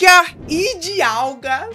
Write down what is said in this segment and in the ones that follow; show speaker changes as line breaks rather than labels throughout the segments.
Kákia e de Alga,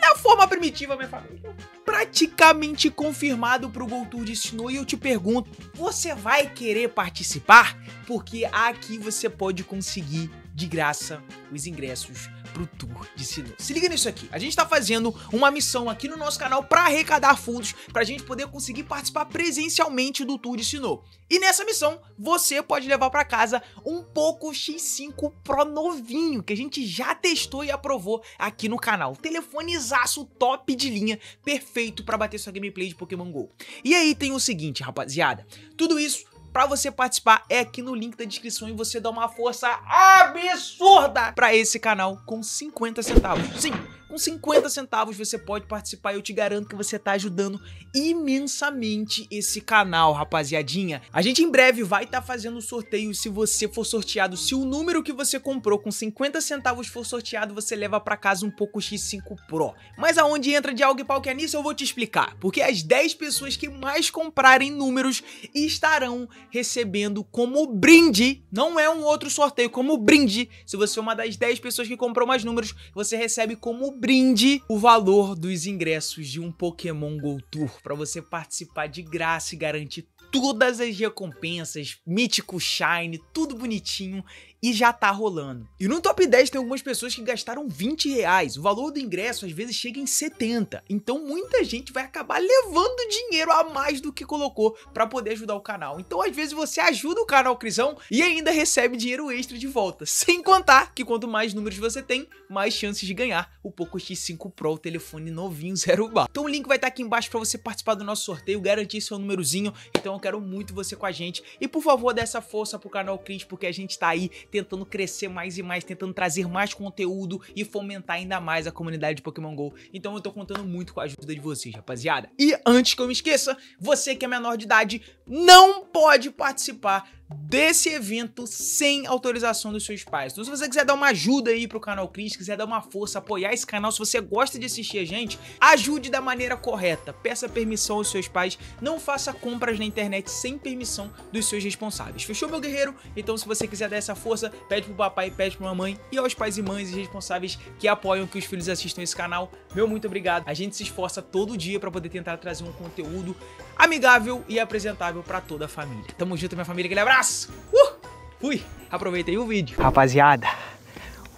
na forma primitiva, minha família, praticamente confirmado para o Gol Tour de Snow. E eu te pergunto, você vai querer participar? Porque aqui você pode conseguir de graça os ingressos pro tour de Sinô. Se liga nisso aqui. A gente tá fazendo uma missão aqui no nosso canal para arrecadar fundos pra gente poder conseguir participar presencialmente do tour de Sinô. E nessa missão, você pode levar para casa um Poco X5 Pro novinho, que a gente já testou e aprovou aqui no canal. Telefonezaço top de linha, perfeito para bater sua gameplay de Pokémon GO. E aí tem o seguinte, rapaziada. Tudo isso para você participar é aqui no link da descrição e você dá uma força absurda para esse canal com 50 centavos. Sim, com 50 centavos você pode participar e eu te garanto que você tá ajudando imensamente esse canal, rapaziadinha. A gente em breve vai estar tá fazendo sorteio se você for sorteado, se o número que você comprou com 50 centavos for sorteado, você leva para casa um Poco X5 Pro. Mas aonde entra de algo e pau que é nisso, eu vou te explicar. Porque as 10 pessoas que mais comprarem números estarão recebendo como brinde, não é um outro sorteio, como brinde, se você for é uma das 10 pessoas que comprou mais números, você recebe como brinde o valor dos ingressos de um Pokémon Go Tour para você participar de graça e garantir todas as recompensas, mítico shine, tudo bonitinho e já tá rolando. E no top 10 tem algumas pessoas que gastaram 20 reais. O valor do ingresso às vezes chega em 70. Então muita gente vai acabar levando dinheiro a mais do que colocou para poder ajudar o canal. Então às vezes você ajuda o canal Crisão e ainda recebe dinheiro extra de volta. Sem contar que quanto mais números você tem, mais chances de ganhar o Poco X5 Pro, o telefone novinho, zero bar. Então o link vai estar tá aqui embaixo para você participar do nosso sorteio, garantir seu númerozinho. Então eu quero muito você com a gente. E por favor, dê essa força pro canal Cris, porque a gente tá aí tentando crescer mais e mais, tentando trazer mais conteúdo e fomentar ainda mais a comunidade de Pokémon GO. Então eu tô contando muito com a ajuda de vocês, rapaziada. E antes que eu me esqueça, você que é menor de idade não pode participar desse evento sem autorização dos seus pais. Então, se você quiser dar uma ajuda aí pro canal Cris, quiser dar uma força, apoiar esse canal, se você gosta de assistir a gente, ajude da maneira correta. Peça permissão aos seus pais, não faça compras na internet sem permissão dos seus responsáveis. Fechou, meu guerreiro? Então, se você quiser dar essa força, pede pro papai, pede pra mamãe e aos pais e mães e responsáveis que apoiam que os filhos assistam esse canal. Meu muito obrigado. A gente se esforça todo dia para poder tentar trazer um conteúdo amigável e apresentável para toda a família. Tamo junto, minha família. Aquele abraço! abraço. Uh, fui. Aproveitei o vídeo. Rapaziada,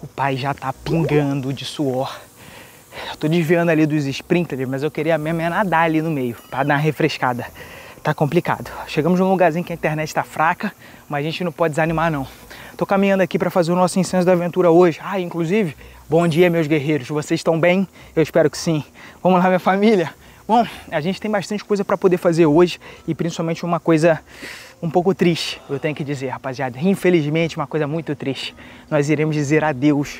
o pai já tá pingando de suor. Eu tô desviando ali dos sprinters, mas eu queria mesmo é nadar ali no meio, pra dar uma refrescada. Tá complicado. Chegamos num lugarzinho que a internet tá fraca, mas a gente não pode desanimar não. Tô caminhando aqui para fazer o nosso incenso da aventura hoje. Ah, inclusive, bom dia meus guerreiros. Vocês estão bem? Eu espero que sim. Vamos lá, minha família. Bom, a gente tem bastante coisa para poder fazer hoje e principalmente uma coisa um pouco triste, eu tenho que dizer, rapaziada. Infelizmente, uma coisa muito triste. Nós iremos dizer adeus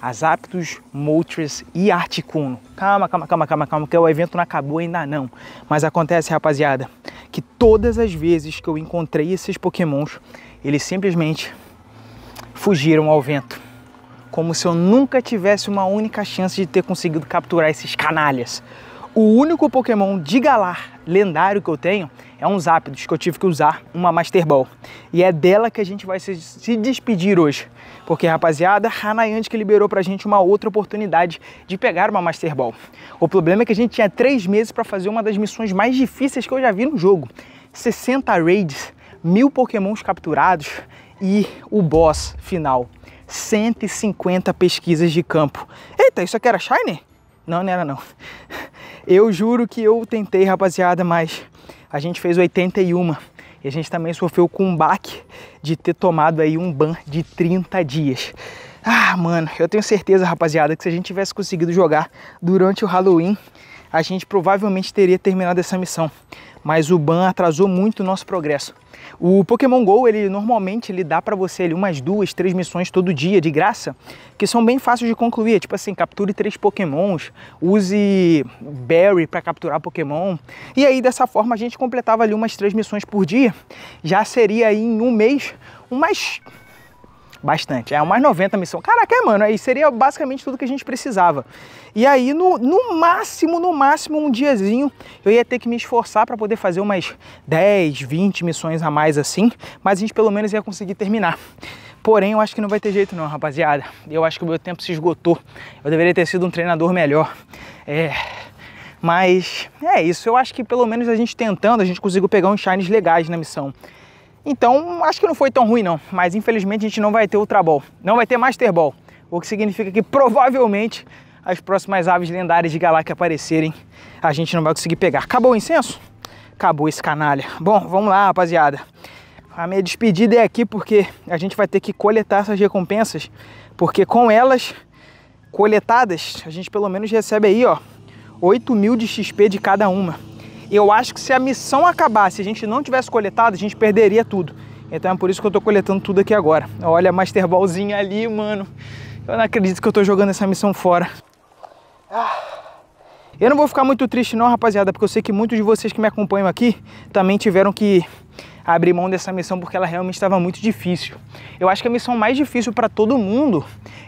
às Aptos, Moltres e Articuno. Calma, calma, calma, calma, calma, que o evento não acabou ainda não. Mas acontece, rapaziada, que todas as vezes que eu encontrei esses pokémons, eles simplesmente fugiram ao vento. Como se eu nunca tivesse uma única chance de ter conseguido capturar esses canalhas. O único pokémon de Galar lendário que eu tenho é um Zapdos que eu tive que usar uma Master Ball. E é dela que a gente vai se, se despedir hoje. Porque, rapaziada, a Niantic liberou pra gente uma outra oportunidade de pegar uma Master Ball. O problema é que a gente tinha três meses para fazer uma das missões mais difíceis que eu já vi no jogo. 60 raids, mil pokémons capturados e o boss final. 150 pesquisas de campo. Eita, isso aqui era Shiny? Não, não era não. Eu juro que eu tentei, rapaziada, mas a gente fez 81 e a gente também sofreu com um baque de ter tomado aí um ban de 30 dias. Ah, mano, eu tenho certeza, rapaziada, que se a gente tivesse conseguido jogar durante o Halloween, a gente provavelmente teria terminado essa missão. Mas o ban atrasou muito o nosso progresso. O Pokémon GO, ele normalmente ele dá para você ali, umas duas, três missões todo dia de graça, que são bem fáceis de concluir, é tipo assim, capture três Pokémons, use Berry para capturar Pokémon. E aí dessa forma a gente completava ali umas três missões por dia, já seria aí em um mês umas Bastante. É umas 90 missões. Caraca, é, mano, aí seria basicamente tudo que a gente precisava. E aí, no, no máximo, no máximo, um diazinho, eu ia ter que me esforçar para poder fazer umas 10, 20 missões a mais assim, mas a gente pelo menos ia conseguir terminar. Porém, eu acho que não vai ter jeito não, rapaziada. Eu acho que o meu tempo se esgotou. Eu deveria ter sido um treinador melhor. É... Mas é isso. Eu acho que pelo menos a gente tentando, a gente conseguiu pegar uns shines legais na missão. Então, acho que não foi tão ruim não, mas infelizmente a gente não vai ter Ultra Ball, não vai ter Master Ball, o que significa que provavelmente as próximas aves lendárias de Galá que aparecerem, a gente não vai conseguir pegar. Acabou o incenso? Acabou esse canalha. Bom, vamos lá, rapaziada. A minha despedida é aqui porque a gente vai ter que coletar essas recompensas, porque com elas coletadas, a gente pelo menos recebe aí, ó, 8 mil de XP de cada uma eu acho que se a missão acabasse, se a gente não tivesse coletado, a gente perderia tudo. Então é por isso que eu tô coletando tudo aqui agora. Olha a Master Ballzinha ali, mano. Eu não acredito que eu tô jogando essa missão fora. Ah, eu não vou ficar muito triste não, rapaziada, porque eu sei que muitos de vocês que me acompanham aqui também tiveram que abrir mão dessa missão porque ela realmente estava muito difícil. Eu acho que a missão mais difícil para todo mundo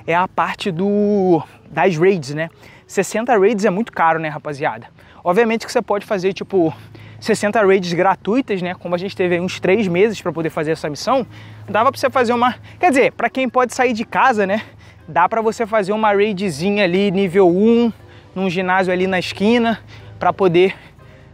é a parte do das raids, né? 60 raids é muito caro, né, rapaziada? Obviamente que você pode fazer, tipo, 60 raids gratuitas, né? Como a gente teve uns 3 meses para poder fazer essa missão, dava para você fazer uma... Quer dizer, para quem pode sair de casa, né? Dá para você fazer uma raidzinha ali, nível 1, num ginásio ali na esquina, para poder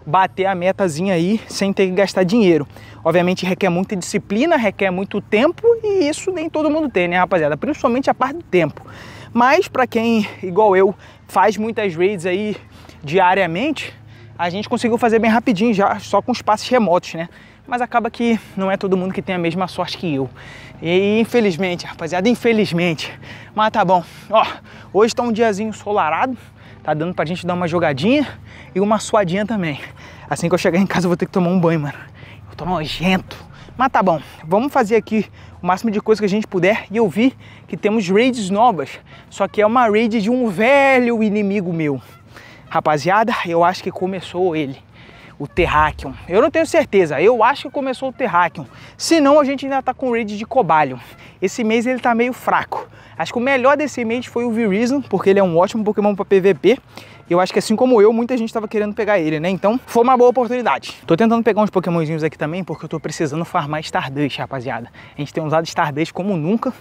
bater a metazinha aí sem ter que gastar dinheiro. Obviamente requer muita disciplina, requer muito tempo e isso nem todo mundo tem, né, rapaziada? Principalmente a parte do tempo. Mas para quem, igual eu, faz muitas raids aí diariamente, a gente conseguiu fazer bem rapidinho já, só com os passes remotos, né? Mas acaba que não é todo mundo que tem a mesma sorte que eu. E infelizmente, rapaziada, infelizmente. Mas tá bom. Ó, hoje tá um diazinho solarado, tá dando pra gente dar uma jogadinha e uma suadinha também. Assim que eu chegar em casa eu vou ter que tomar um banho, mano. Eu tô nojento. Mas tá bom, vamos fazer aqui o máximo de coisa que a gente puder. E eu vi que temos raids novas, só que é uma raid de um velho inimigo meu. Rapaziada, eu acho que começou ele, o Terrakion. Eu não tenho certeza, eu acho que começou o Terrakion. Senão a gente ainda tá com raid de Cobalho. Esse mês ele tá meio fraco. Acho que o melhor desse mês foi o Virizion, porque ele é um ótimo Pokémon para PVP eu acho que assim como eu, muita gente estava querendo pegar ele, né? Então foi uma boa oportunidade. Tô tentando pegar uns pokémonzinhos aqui também, porque eu tô precisando farmar Stardust, rapaziada. A gente tem usado Stardust como nunca,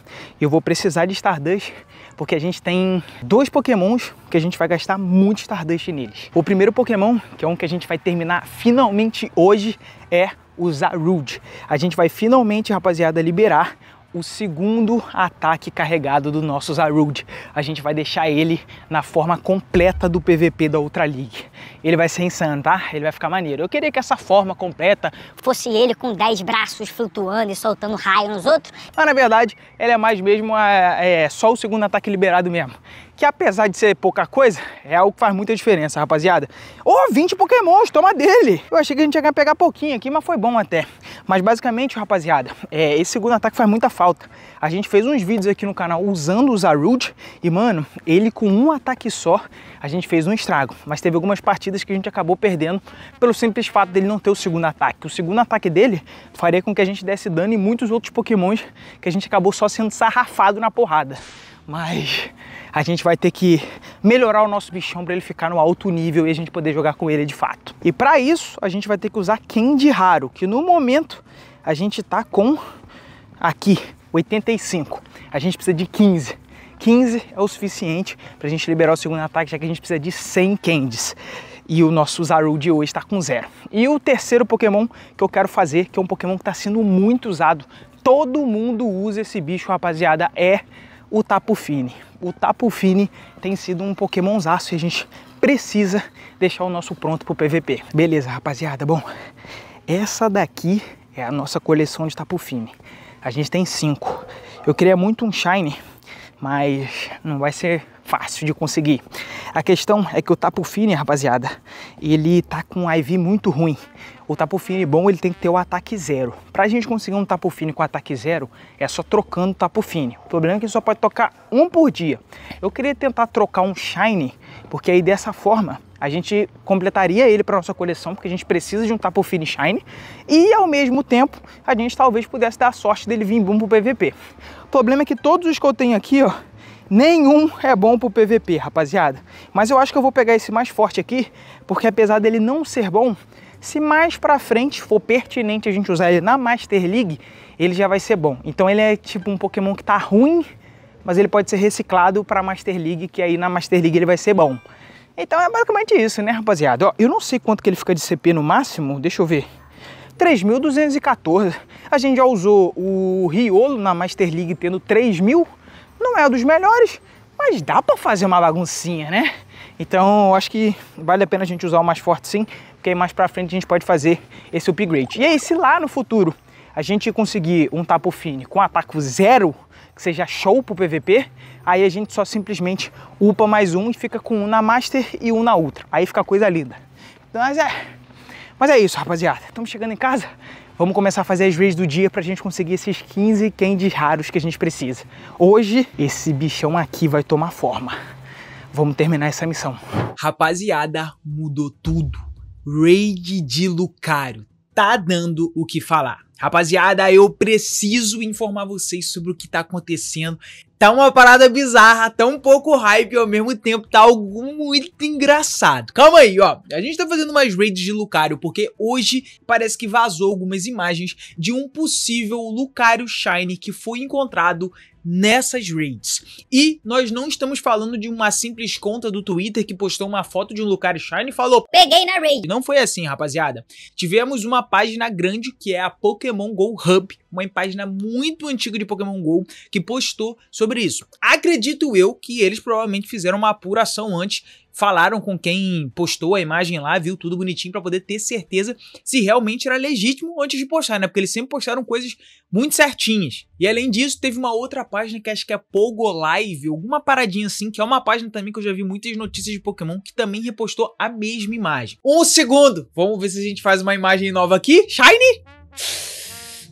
e eu vou precisar de Stardust, porque a gente tem dois pokémons que a gente vai gastar muito Stardust neles. O primeiro pokémon, que é um que a gente vai terminar finalmente hoje, é o Zarud. A gente vai finalmente, rapaziada, liberar o segundo ataque carregado do nosso Zarud. A gente vai deixar ele na forma completa do PVP da Ultra League. Ele vai ser insano, tá? Ele vai ficar maneiro. Eu queria que essa forma completa fosse ele com 10 braços flutuando e soltando raio nos outros. Mas na verdade, ele é mais mesmo a, é, é, só o segundo ataque liberado mesmo que apesar de ser pouca coisa, é algo que faz muita diferença, rapaziada. Ô, oh, 20 pokémons, toma dele! Eu achei que a gente ia pegar pouquinho aqui, mas foi bom até. Mas basicamente, rapaziada, é, esse segundo ataque faz muita falta. A gente fez uns vídeos aqui no canal usando o Zarud e, mano, ele com um ataque só, a gente fez um estrago. Mas teve algumas partidas que a gente acabou perdendo pelo simples fato dele não ter o segundo ataque. O segundo ataque dele faria com que a gente desse dano em muitos outros pokémons que a gente acabou só sendo sarrafado na porrada. Mas a gente vai ter que melhorar o nosso bichão para ele ficar no alto nível e a gente poder jogar com ele de fato. E para isso, a gente vai ter que usar Candy Raro, que no momento a gente tá com aqui 85. A gente precisa de 15. 15 é o suficiente para a gente liberar o segundo ataque, já que a gente precisa de 100 candies. E o nosso Zaru de hoje está com zero. E o terceiro Pokémon que eu quero fazer, que é um Pokémon que está sendo muito usado, todo mundo usa esse bicho, rapaziada, é o Tapu Fini o Tapu Fini tem sido um pokémonzaço e a gente precisa deixar o nosso pronto pro PVP. Beleza, rapaziada. Bom, essa daqui é a nossa coleção de Tapu Fini. A gente tem cinco. Eu queria muito um Shine mas não vai ser fácil de conseguir. A questão é que o Tapu Fini, rapaziada, ele tá com IV muito ruim. O Tapu Fini bom, ele tem que ter o ataque zero. Pra gente conseguir um Tapu Fini com ataque zero, é só trocando o Tapu Fini. O problema é que só pode tocar um por dia. Eu queria tentar trocar um Shine, porque aí dessa forma a gente completaria ele para nossa coleção, porque a gente precisa de um Tapu Fini Shine, e ao mesmo tempo a gente talvez pudesse dar sorte dele vir bom pro PVP. O problema é que todos os que eu tenho aqui, ó, nenhum é bom pro PVP, rapaziada. Mas eu acho que eu vou pegar esse mais forte aqui, porque apesar dele não ser bom, se mais pra frente for pertinente a gente usar ele na Master League, ele já vai ser bom. Então ele é tipo um Pokémon que tá ruim, mas ele pode ser reciclado pra Master League, que aí na Master League ele vai ser bom. Então é basicamente isso, né, rapaziada? Ó, eu não sei quanto que ele fica de CP no máximo, deixa eu ver. 3.214. A gente já usou o Riolo na Master League tendo 3.000. Não é dos melhores, mas dá para fazer uma baguncinha, né? Então, acho que vale a pena a gente usar o mais forte sim, porque aí mais para frente a gente pode fazer esse upgrade. E aí, se lá no futuro a gente conseguir um tapo fine com ataque zero, que seja show pro PVP, aí a gente só simplesmente upa mais um e fica com um na Master e um na Ultra. Aí fica coisa linda. Então, mas é mas é isso, rapaziada. Estamos chegando em casa. Vamos começar a fazer as vezes do dia pra gente conseguir esses 15 candies raros que a gente precisa. Hoje, esse bichão aqui vai tomar forma. Vamos terminar essa missão. Rapaziada, mudou tudo. Raid de Lucario. Tá dando o que falar. Rapaziada, eu preciso informar vocês sobre o que tá acontecendo. Tá uma parada bizarra, tá um pouco hype e ao mesmo tempo tá algo muito engraçado. Calma aí, ó. A gente tá fazendo umas raids de Lucario, porque hoje parece que vazou algumas imagens de um possível Lucario Shine que foi encontrado nessas raids. E nós não estamos falando de uma simples conta do Twitter que postou uma foto de um Lucario Shine e falou: Peguei na raid. Não foi assim, rapaziada. Tivemos uma página grande que é a Pokémon Go Hub, uma página muito antiga de Pokémon Go que postou sobre isso. Acredito eu que eles provavelmente fizeram uma apuração antes falaram com quem postou a imagem lá, viu tudo bonitinho para poder ter certeza se realmente era legítimo antes de postar, né? Porque eles sempre postaram coisas muito certinhas. E além disso, teve uma outra página que acho que é Pogo Live, alguma paradinha assim, que é uma página também que eu já vi muitas notícias de Pokémon que também repostou a mesma imagem. Um segundo! Vamos ver se a gente faz uma imagem nova aqui. Shiny!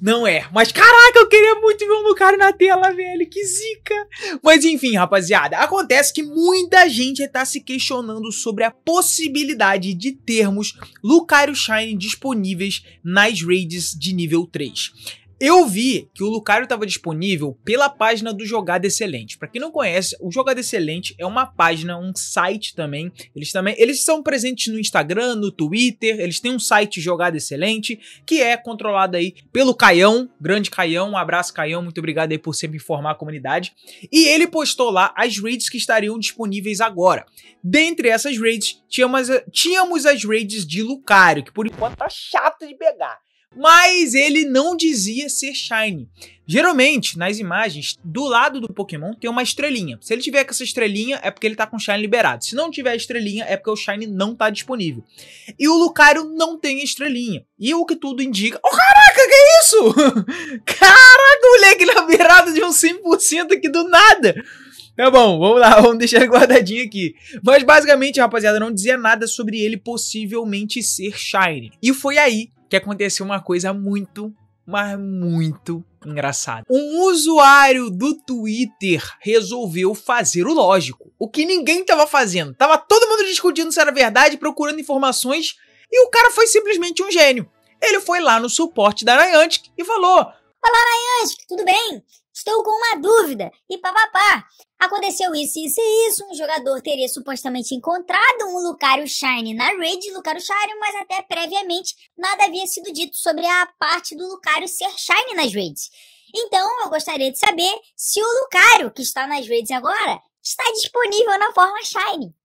Não é. Mas caraca, eu queria muito ver um Lucario na tela, velho. Que zica. Mas enfim, rapaziada. Acontece que muita gente está se questionando sobre a possibilidade de termos Lucario Shine disponíveis nas raids de nível 3. Eu vi que o Lucario estava disponível pela página do Jogada Excelente. Para quem não conhece, o Jogada Excelente é uma página, um site também. Eles também, eles são presentes no Instagram, no Twitter, eles têm um site Jogada Excelente que é controlado aí pelo Caião, grande Caião, um abraço Caião, muito obrigado aí por sempre informar a comunidade. E ele postou lá as raids que estariam disponíveis agora. Dentre essas raids, tínhamos, tínhamos as raids de Lucario, que por enquanto tá chato de pegar mas ele não dizia ser Shine. Geralmente, nas imagens, do lado do Pokémon tem uma estrelinha. Se ele tiver com essa estrelinha, é porque ele tá com Shine liberado. Se não tiver estrelinha, é porque o Shine não tá disponível. E o Lucario não tem estrelinha. E o que tudo indica. Oh, caraca, que é isso? caraca, moleque é beirada de um 100% aqui do nada. Tá bom, vamos lá, vamos deixar guardadinho aqui. Mas basicamente, rapaziada, não dizia nada sobre ele possivelmente ser Shine. E foi aí que aconteceu uma coisa muito, mas muito engraçada. Um usuário do Twitter resolveu fazer o lógico, o que ninguém estava fazendo. Tava todo mundo discutindo se era verdade, procurando informações, e o cara foi simplesmente um gênio. Ele foi lá no suporte da Niantic e falou: Olá, Niantic, tudo bem? Estou com uma dúvida e papapá. Aconteceu isso, isso e isso. Um jogador teria supostamente encontrado um Lucario Shine na raid Lucario Shine, mas até previamente nada havia sido dito sobre a parte do Lucario ser Shine nas raids. Então, eu gostaria de saber se o Lucario, que está nas raids agora, está disponível na forma Shine.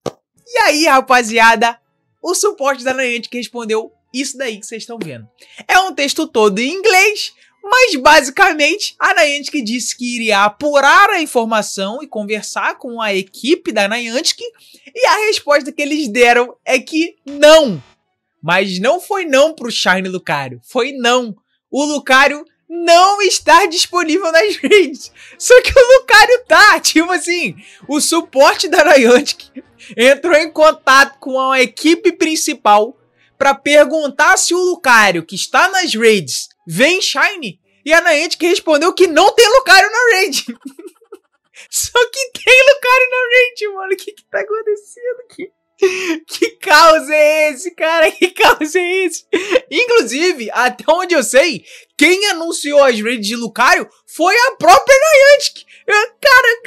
E aí, rapaziada? O suporte da Nanete que respondeu isso daí que vocês estão vendo. É um texto todo em inglês, mas basicamente, a Niantic disse que iria apurar a informação e conversar com a equipe da Niantic, e a resposta que eles deram é que não. Mas não foi não para o Shine Lucario, foi não. O Lucario não está disponível nas redes. Só que o Lucario tá, tipo assim, o suporte da Niantic entrou em contato com a equipe principal para perguntar se o Lucario, que está nas raids, vem Shine. E é a Niantic respondeu que não tem Lucario na Raid. Só que tem Lucario na Raid, mano. O que que tá acontecendo aqui? Que caos é esse, cara? Que caos é esse? Inclusive, até onde eu sei, quem anunciou as raids de Lucario foi a própria Niantic. cara...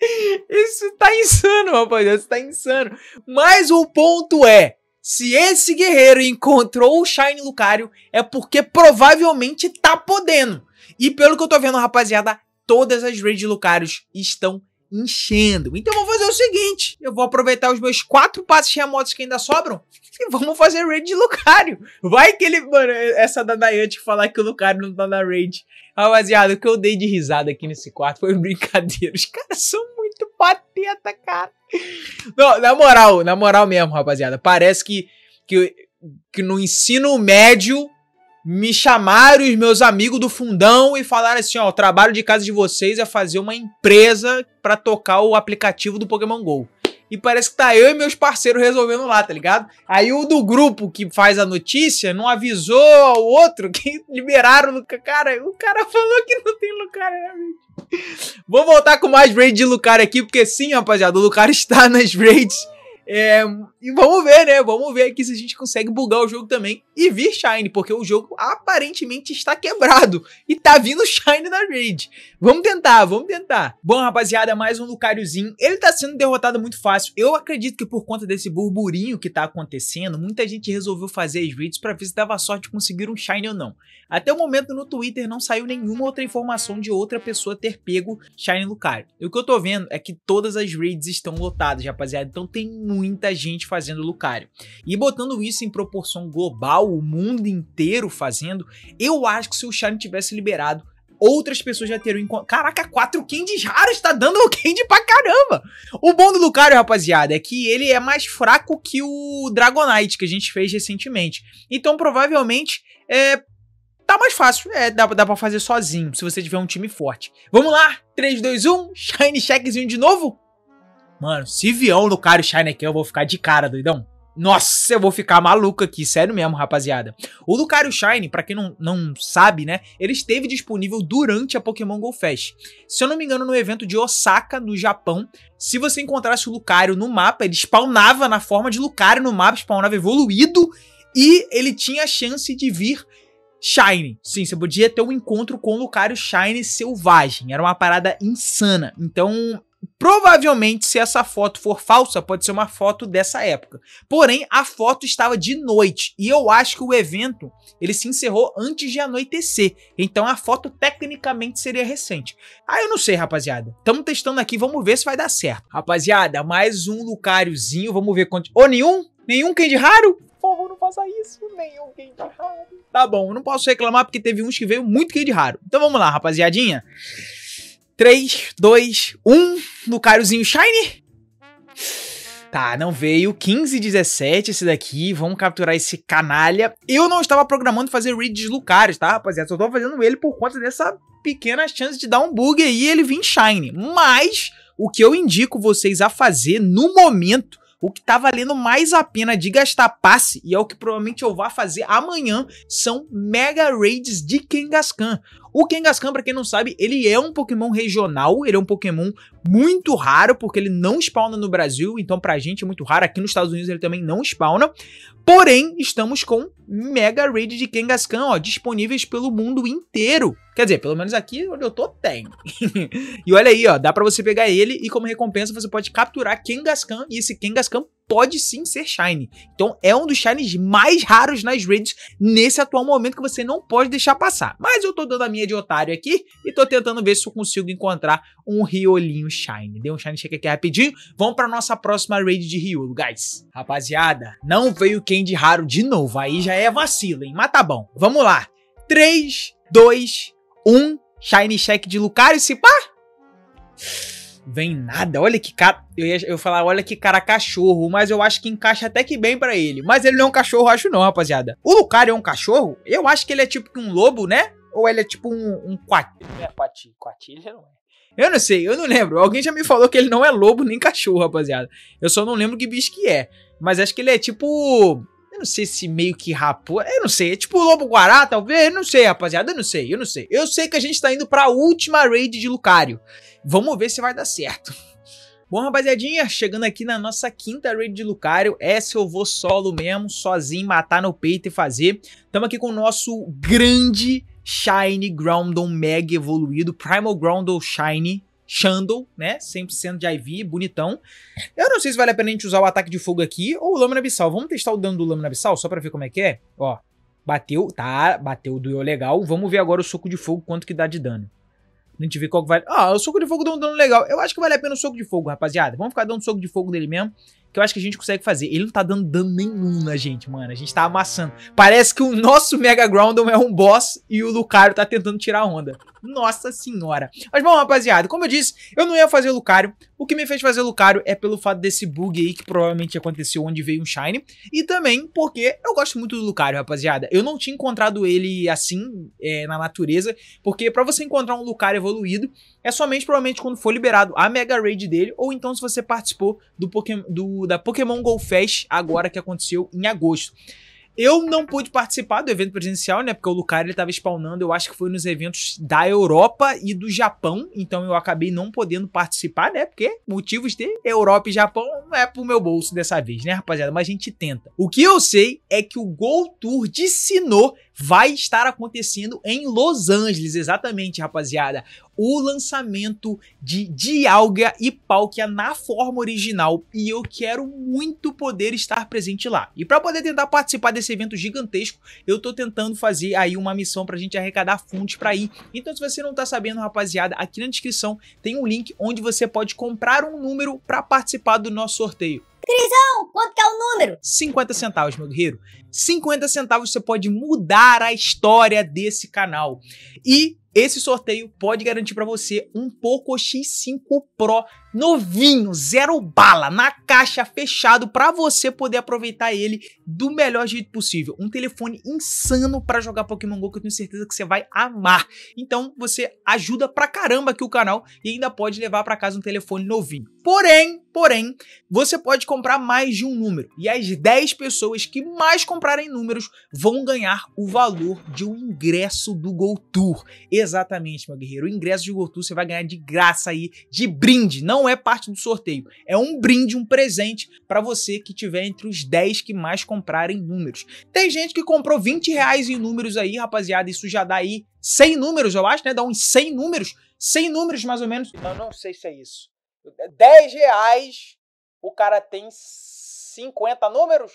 Isso tá insano, rapaziada. Isso tá insano. Mas o ponto é, se esse guerreiro encontrou o Shine Lucario, é porque provavelmente tá podendo. E pelo que eu tô vendo, rapaziada, todas as raids Lucarios estão enchendo. Então eu vou fazer o seguinte, eu vou aproveitar os meus quatro passes remotos que ainda sobram vamos fazer raid de Lucario. Vai que ele, mano, essa da Nayante falar que o Lucario não tá na raid. Rapaziada, o que eu dei de risada aqui nesse quarto foi brincadeira. Os caras são muito pateta, cara. Não, na moral, na moral mesmo, rapaziada. Parece que, que, que no ensino médio me chamaram os meus amigos do fundão e falaram assim, ó, o trabalho de casa de vocês é fazer uma empresa para tocar o aplicativo do Pokémon GO e parece que tá eu e meus parceiros resolvendo lá, tá ligado? Aí o do grupo que faz a notícia não avisou o outro que liberaram o cara. O cara falou que não tem Lucar, realmente. Né, Vou voltar com mais raid de Lucario aqui, porque sim, rapaziada, o Lucario está nas raids é, e vamos ver, né? Vamos ver aqui se a gente consegue bugar o jogo também e vir Shine, porque o jogo aparentemente está quebrado e tá vindo Shine na raid. Vamos tentar, vamos tentar. Bom, rapaziada, mais um Lucariozinho. Ele tá sendo derrotado muito fácil. Eu acredito que por conta desse burburinho que tá acontecendo, muita gente resolveu fazer as raids para ver se dava sorte de conseguir um Shine ou não. Até o momento no Twitter não saiu nenhuma outra informação de outra pessoa ter pego Shine Lucario. E o que eu tô vendo é que todas as raids estão lotadas, rapaziada. Então tem muito muita gente fazendo Lucario. E botando isso em proporção global, o mundo inteiro fazendo, eu acho que se o Shine tivesse liberado, outras pessoas já teriam encontrado. Caraca, quatro Candies raros, tá dando Candy pra caramba! O bom do Lucario, rapaziada, é que ele é mais fraco que o Dragonite, que a gente fez recentemente. Então, provavelmente, é, tá mais fácil. É, dá, dá pra fazer sozinho, se você tiver um time forte. Vamos lá! 3, 2, 1, Shine Checkzinho de novo? Mano, se vier o Lucario Shine aqui, eu vou ficar de cara, doidão. Nossa, eu vou ficar maluco aqui, sério mesmo, rapaziada. O Lucario Shine, para quem não, não sabe, né, ele esteve disponível durante a Pokémon Go Fest. Se eu não me engano, no evento de Osaka, no Japão, se você encontrasse o Lucario no mapa, ele spawnava na forma de Lucario no mapa, spawnava evoluído, e ele tinha a chance de vir Shine. Sim, você podia ter um encontro com o Lucario Shine selvagem. Era uma parada insana. Então, Provavelmente, se essa foto for falsa, pode ser uma foto dessa época. Porém, a foto estava de noite e eu acho que o evento ele se encerrou antes de anoitecer. Então, a foto tecnicamente seria recente. Ah, eu não sei, rapaziada. Estamos testando aqui, vamos ver se vai dar certo. Rapaziada, mais um Lucariozinho. Vamos ver quanto. Ou oh, nenhum? Nenhum de Raro? Por favor, não faça isso, nenhum de Raro. Tá bom, eu não posso reclamar porque teve uns que veio muito de Raro. Então vamos lá, rapaziadinha. 3, 2, 1, no Cariozinho Shine. Tá, não veio. 15, 17 esse daqui. Vamos capturar esse canalha. Eu não estava programando fazer de Lucario, tá, rapaziada? Só estou fazendo ele por conta dessa pequena chance de dar um bug aí e ele vir Shine. Mas o que eu indico vocês a fazer no momento o que está valendo mais a pena de gastar passe, e é o que provavelmente eu vou fazer amanhã, são Mega Raids de Kengaskhan. O Kangaskhan, pra quem não sabe, ele é um Pokémon regional, ele é um Pokémon muito raro, porque ele não spawna no Brasil, então pra gente é muito raro. Aqui nos Estados Unidos ele também não spawna. Porém, estamos com Mega Raid de Kangaskhan, ó, disponíveis pelo mundo inteiro. Quer dizer, pelo menos aqui onde eu tô, tem. e olha aí, ó, dá pra você pegar ele e como recompensa você pode capturar Kangaskhan e esse Kangaskhan pode sim ser Shine. Então é um dos Shines mais raros nas raids nesse atual momento que você não pode deixar passar. Mas eu tô dando a minha de otário aqui e tô tentando ver se eu consigo encontrar um Riolinho Shine. Deu um Shine check aqui rapidinho. Vamos pra nossa próxima raid de Riolo, guys. Rapaziada, não veio Candy raro de novo. Aí já é vacilo, hein? Mas tá bom. Vamos lá. 3, 2, 1. Shine check de Lucario, se pá! vem nada. Olha que cara. Eu ia, eu falar, olha que cara cachorro, mas eu acho que encaixa até que bem para ele. Mas ele não é um cachorro, acho não, rapaziada. O Lucario é um cachorro? Eu acho que ele é tipo um lobo, né? Ou ele é tipo um, um quatilha? É quatilha, quatilha não é. Eu não sei, eu não lembro. Alguém já me falou que ele não é lobo nem cachorro, rapaziada. Eu só não lembro que bicho que é. Mas acho que ele é tipo. Eu não sei se meio que rapou. Eu não sei. É tipo lobo-guará, talvez. Eu não sei, rapaziada. Eu não sei, eu não sei. Eu sei que a gente tá indo pra última raid de Lucario. Vamos ver se vai dar certo. Bom, rapaziadinha, chegando aqui na nossa quinta raid de Lucario. Essa eu vou solo mesmo, sozinho, matar no peito e fazer. Estamos aqui com o nosso grande Shiny Groundon Mega evoluído, Primal Groundon Shiny. Shandle, né? 100% de IV, bonitão. Eu não sei se vale a pena a gente usar o ataque de fogo aqui ou o Lâmina Abissal. Vamos testar o dano do Lâmina Abissal só pra ver como é que é? Ó, bateu, tá, bateu, doeu legal. Vamos ver agora o soco de fogo, quanto que dá de dano. A gente vê qual que vai. Ah, o soco de fogo deu um dano legal. Eu acho que vale a pena o soco de fogo, rapaziada. Vamos ficar dando soco de fogo nele mesmo que eu acho que a gente consegue fazer. Ele não tá dando dano nenhum na gente, mano. A gente tá amassando. Parece que o nosso Mega Groundon é um boss e o Lucario tá tentando tirar onda. Nossa senhora. Mas bom, rapaziada, como eu disse, eu não ia fazer o Lucario. O que me fez fazer o Lucario é pelo fato desse bug aí que provavelmente aconteceu onde veio um Shine. E também porque eu gosto muito do Lucario, rapaziada. Eu não tinha encontrado ele assim é, na natureza. Porque para você encontrar um Lucario evoluído, é somente provavelmente quando for liberado a Mega Raid dele. Ou então se você participou do Pokémon... Do da Pokémon Go Fest, agora que aconteceu em agosto. Eu não pude participar do evento presencial, né? Porque o Lucario ele tava spawnando, eu acho que foi nos eventos da Europa e do Japão. Então eu acabei não podendo participar, né? Porque motivos de Europa e Japão não é pro meu bolso dessa vez, né, rapaziada? Mas a gente tenta. O que eu sei é que o Gol Tour de Sinô vai estar acontecendo em Los Angeles, exatamente, rapaziada o lançamento de Dialga e Palkia na forma original e eu quero muito poder estar presente lá. E para poder tentar participar desse evento gigantesco, eu tô tentando fazer aí uma missão pra gente arrecadar fundos para ir. Então se você não tá sabendo, rapaziada, aqui na descrição tem um link onde você pode comprar um número para participar do nosso sorteio. Crisão, quanto que é o número? 50 centavos, meu guerreiro. 50 centavos você pode mudar a história desse canal. E esse sorteio pode garantir para você um Poco X5 Pro novinho, zero bala, na caixa fechado para você poder aproveitar ele do melhor jeito possível. Um telefone insano para jogar Pokémon Go que eu tenho certeza que você vai amar. Então você ajuda pra caramba aqui o canal e ainda pode levar para casa um telefone novinho. Porém, porém, você pode comprar mais de um número e as 10 pessoas que mais compraram comprarem números, vão ganhar o valor de um ingresso do GoTour. Exatamente, meu guerreiro. O ingresso de GoTour você vai ganhar de graça aí, de brinde. Não é parte do sorteio. É um brinde, um presente para você que tiver entre os 10 que mais comprarem números. Tem gente que comprou 20 reais em números aí, rapaziada. Isso já dá aí 100 números, eu acho, né? Dá uns 100 números. 100 números, mais ou menos. Eu não sei se é isso. 10 é reais, o cara tem 50 números?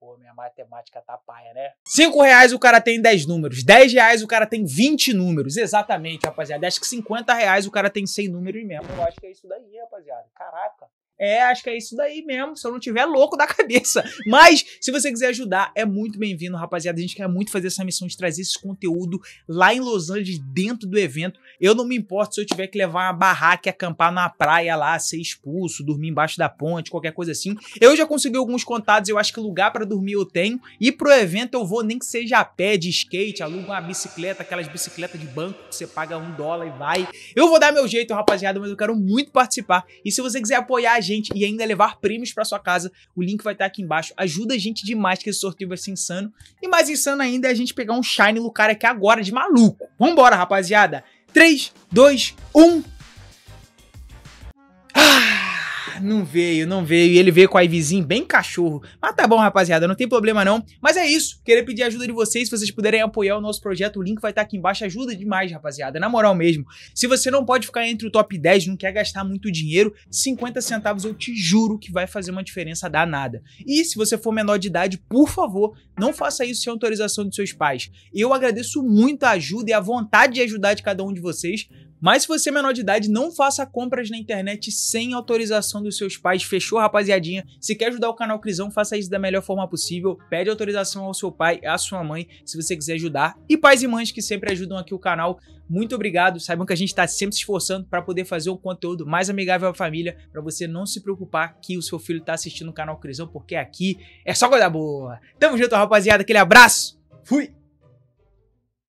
Pô, minha matemática tá paia, né? 5 reais o cara tem 10 números, 10 reais o cara tem 20 números, exatamente, rapaziada. Acho que 50 reais o cara tem 100 números mesmo. Eu acho que é isso daí, rapaziada. Caraca. É, acho que é isso daí mesmo, se eu não tiver louco da cabeça. Mas, se você quiser ajudar, é muito bem-vindo, rapaziada. A gente quer muito fazer essa missão de trazer esse conteúdo lá em Los Angeles, dentro do evento. Eu não me importo se eu tiver que levar uma barraca e acampar na praia lá, ser expulso, dormir embaixo da ponte, qualquer coisa assim. Eu já consegui alguns contatos, eu acho que lugar para dormir eu tenho. E pro evento eu vou, nem que seja a pé, de skate, alugo uma bicicleta, aquelas bicicletas de banco que você paga um dólar e vai. Eu vou dar meu jeito, rapaziada, mas eu quero muito participar. E se você quiser apoiar a gente e ainda levar prêmios para sua casa. O link vai estar tá aqui embaixo. Ajuda a gente demais que esse sorteio vai ser insano. E mais insano ainda é a gente pegar um Shine cara aqui agora de maluco. Vambora, rapaziada. 3, 2, 1... Não veio, não veio. E ele veio com a Ivizinho bem cachorro. Mas tá bom, rapaziada, não tem problema não. Mas é isso. Queria pedir a ajuda de vocês. Se vocês puderem apoiar o nosso projeto, o link vai estar tá aqui embaixo. Ajuda demais, rapaziada. Na moral mesmo. Se você não pode ficar entre o top 10, não quer gastar muito dinheiro, 50 centavos eu te juro que vai fazer uma diferença danada. E se você for menor de idade, por favor, não faça isso sem autorização dos seus pais. Eu agradeço muito a ajuda e a vontade de ajudar de cada um de vocês mas se você é menor de idade, não faça compras na internet sem autorização dos seus pais. Fechou, rapaziadinha? Se quer ajudar o canal Crisão, faça isso da melhor forma possível. Pede autorização ao seu pai, à sua mãe, se você quiser ajudar. E pais e mães que sempre ajudam aqui o canal, muito obrigado. Saibam que a gente está sempre se esforçando para poder fazer um conteúdo mais amigável à família, para você não se preocupar que o seu filho está assistindo o canal Crisão, porque aqui é só coisa boa. Tamo junto, rapaziada. Aquele abraço. Fui!